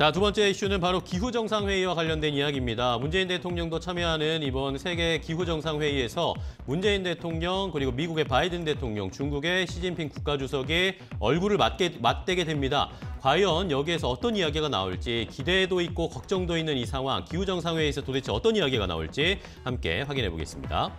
자, 두 번째 이슈는 바로 기후정상회의와 관련된 이야기입니다. 문재인 대통령도 참여하는 이번 세계 기후정상회의에서 문재인 대통령, 그리고 미국의 바이든 대통령, 중국의 시진핑 국가주석의 얼굴을 맞게, 맞대게 됩니다. 과연 여기에서 어떤 이야기가 나올지 기대도 있고 걱정도 있는 이 상황, 기후정상회의에서 도대체 어떤 이야기가 나올지 함께 확인해 보겠습니다.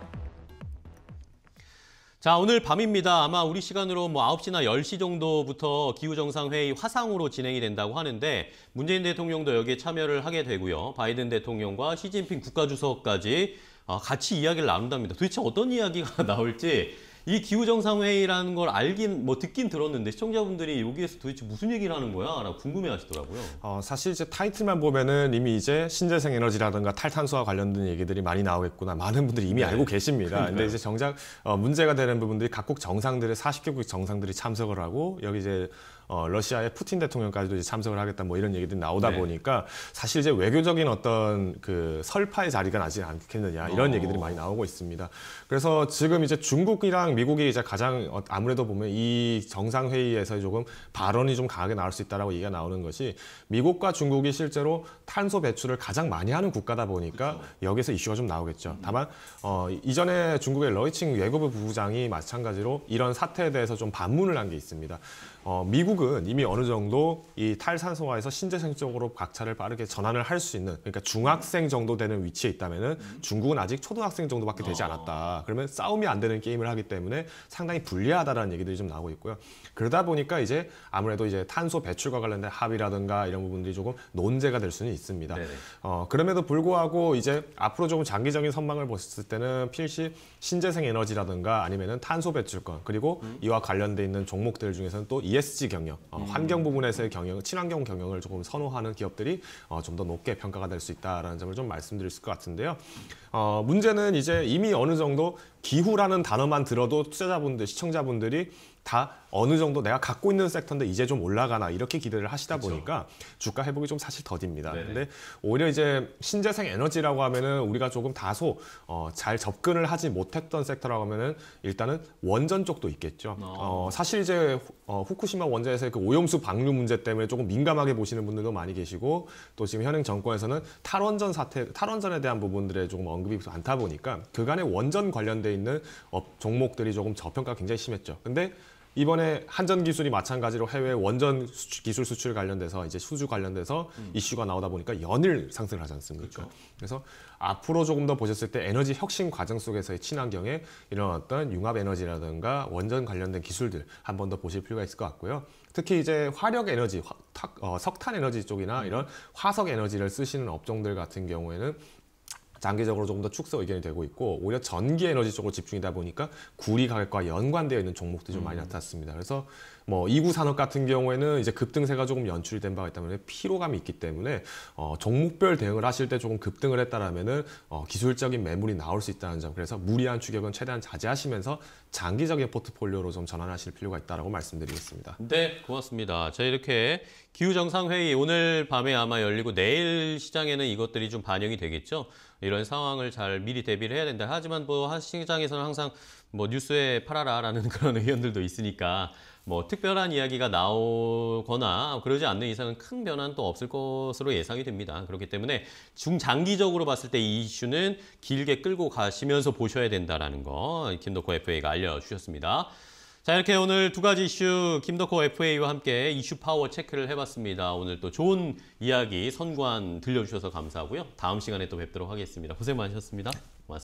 자, 오늘 밤입니다. 아마 우리 시간으로 뭐 9시나 10시 정도부터 기후정상회의 화상으로 진행이 된다고 하는데 문재인 대통령도 여기에 참여를 하게 되고요. 바이든 대통령과 시진핑 국가주석까지 어, 같이 이야기를 나눈답니다. 도대체 어떤 이야기가 나올지 이 기후정상회의라는 걸 알긴 뭐 듣긴 들었는데 시청자분들이 여기에서 도대체 무슨 얘기를 하는 거야? 라고 궁금해하시더라고요. 어, 사실 이제 타이틀만 보면은 이미 이제 신재생 에너지라든가 탈탄소와 관련된 얘기들이 많이 나오겠구나 많은 분들이 이미 네. 알고 계십니다. 그러 근데 이제 정작 어, 문제가 되는 부분들이 각국 정상들의 40개국 정상들이 참석을 하고 여기 이제 어, 러시아의 푸틴 대통령까지도 이제 참석을 하겠다 뭐 이런 얘기들이 나오다 네. 보니까 사실 이제 외교적인 어떤 그 설파의 자리가 나지 않겠느냐 이런 오. 어. 얘기들이 많이 나오고 있습니다. 그래서 지금 이제 중국이랑 미국이 이제 가장 어, 아무래도 보면 이 정상 회의에서 조금 발언이 좀 강하게 나올 수 있다라고 얘기가 나오는 것이 미국과 중국이 실제로 탄소 배출을 가장 많이 하는 국가다 보니까 그렇죠. 여기서 이슈가 좀 나오겠죠. 음. 다만 어, 이전에 중국의 러이칭 외교부 부부장이 마찬가지로 이런 사태에 대해서 좀 반문을 한 게 있습니다. 어, 미국 쪽은 이미 어느 정도 이 탈산소화에서 신재생 적으로 박차를 빠르게 전환을 할 수 있는 그러니까 중학생 정도 되는 위치에 있다면은 중국은 아직 초등학생 정도밖에 되지 아. 않았다. 그러면 싸움이 안 되는 게임을 하기 때문에 상당히 불리하다라는 얘기들이 좀 나오고 있고요. 그러다 보니까 이제 아무래도 이제 탄소 배출과 관련된 합의라든가 이런 부분들이 조금 논제가 될 수는 있습니다. 어, 그럼에도 불구하고 이제 앞으로 조금 장기적인 선망을 봤을 때는 필시 신재생 에너지라든가 아니면은 탄소 배출권 그리고 음. 이와 관련돼 있는 종목들 중에서는 또 ESG 경영 경영, 어, 음. 환경 부분에서의 경영, 친환경 경영을 조금 선호하는 기업들이 어, 좀 더 높게 평가가 될 수 있다라는 점을 좀 말씀드릴 수 있을 것 같은데요. 어, 문제는 이제 이미 어느 정도 기후라는 단어만 들어도 투자자분들, 시청자분들이 다 어느 정도 내가 갖고 있는 섹터인데 이제 좀 올라가나 이렇게 기대를 하시다 그렇죠. 보니까 주가 회복이 좀 사실 더딥니다. 네네. 근데 오히려 이제 신재생 에너지라고 하면은 우리가 조금 다소 어, 잘 접근을 하지 못했던 섹터라고 하면은 일단은 원전 쪽도 있겠죠. 아. 어, 사실 이제 어, 후쿠시마 원자에서의그 오염수 방류 문제 때문에 조금 민감하게 보시는 분들도 많이 계시고 또 지금 현행 정권에서는 탈원전 사태, 탈원전에 대한 부분들에 조금 언 언급이 많다 보니까 그간의 원전 관련돼 있는 업, 종목들이 조금 저평가 굉장히 심했죠. 근데 이번에 한전 기술이 마찬가지로 해외 원전 수출, 기술 수출 관련돼서 이제 수주 관련돼서 음. 이슈가 나오다 보니까 연일 상승을 하지 않습니까? 그렇죠. 그래서 앞으로 조금 더 보셨을 때 에너지 혁신 과정 속에서의 친환경에 이런 어떤 융합 에너지라든가 원전 관련된 기술들 한 번 더 보실 필요가 있을 것 같고요. 특히 이제 화력 에너지, 화, 타, 어, 석탄 에너지 쪽이나 음. 이런 화석 에너지를 쓰시는 업종들 같은 경우에는 장기적으로 조금 더 축소 의견이 되고 있고 오히려 전기 에너지 쪽으로 집중이다 보니까 구리 가격과 연관되어 있는 종목들이 좀 많이 음. 나타났습니다. 그래서 뭐 2구 산업 같은 경우에는 이제 급등세가 조금 연출된 이 바가 있다 때문에 피로감이 있기 때문에 어, 종목별 대응을 하실 때 조금 급등을 했다라면은 어, 기술적인 매물이 나올 수 있다는 점 그래서 무리한 추격은 최대한 자제하시면서 장기적인 포트폴리오로 좀 전환하실 필요가 있다라고 말씀드리겠습니다. 네, 고맙습니다. 자 이렇게 기후 정상 회의 오늘 밤에 아마 열리고 내일 시장에는 이것들이 좀 반영이 되겠죠. 이런 상황을 잘 미리 대비를 해야 된다. 하지만 뭐 한 시장에서는 항상 뭐 뉴스에 팔아라라는 그런 의견들도 있으니까 뭐 특별한 이야기가 나오거나 그러지 않는 이상은 큰 변화는 또 없을 것으로 예상이 됩니다. 그렇기 때문에 중장기적으로 봤을 때 이 이슈는 길게 끌고 가시면서 보셔야 된다라는 거 김덕호 FA가 알려주셨습니다. 자 이렇게 오늘 두 가지 이슈 김덕호 FA와 함께 이슈 파워 체크를 해봤습니다. 오늘 또 좋은 이야기 선관 들려주셔서 감사하고요. 다음 시간에 또 뵙도록 하겠습니다. 고생 많으셨습니다.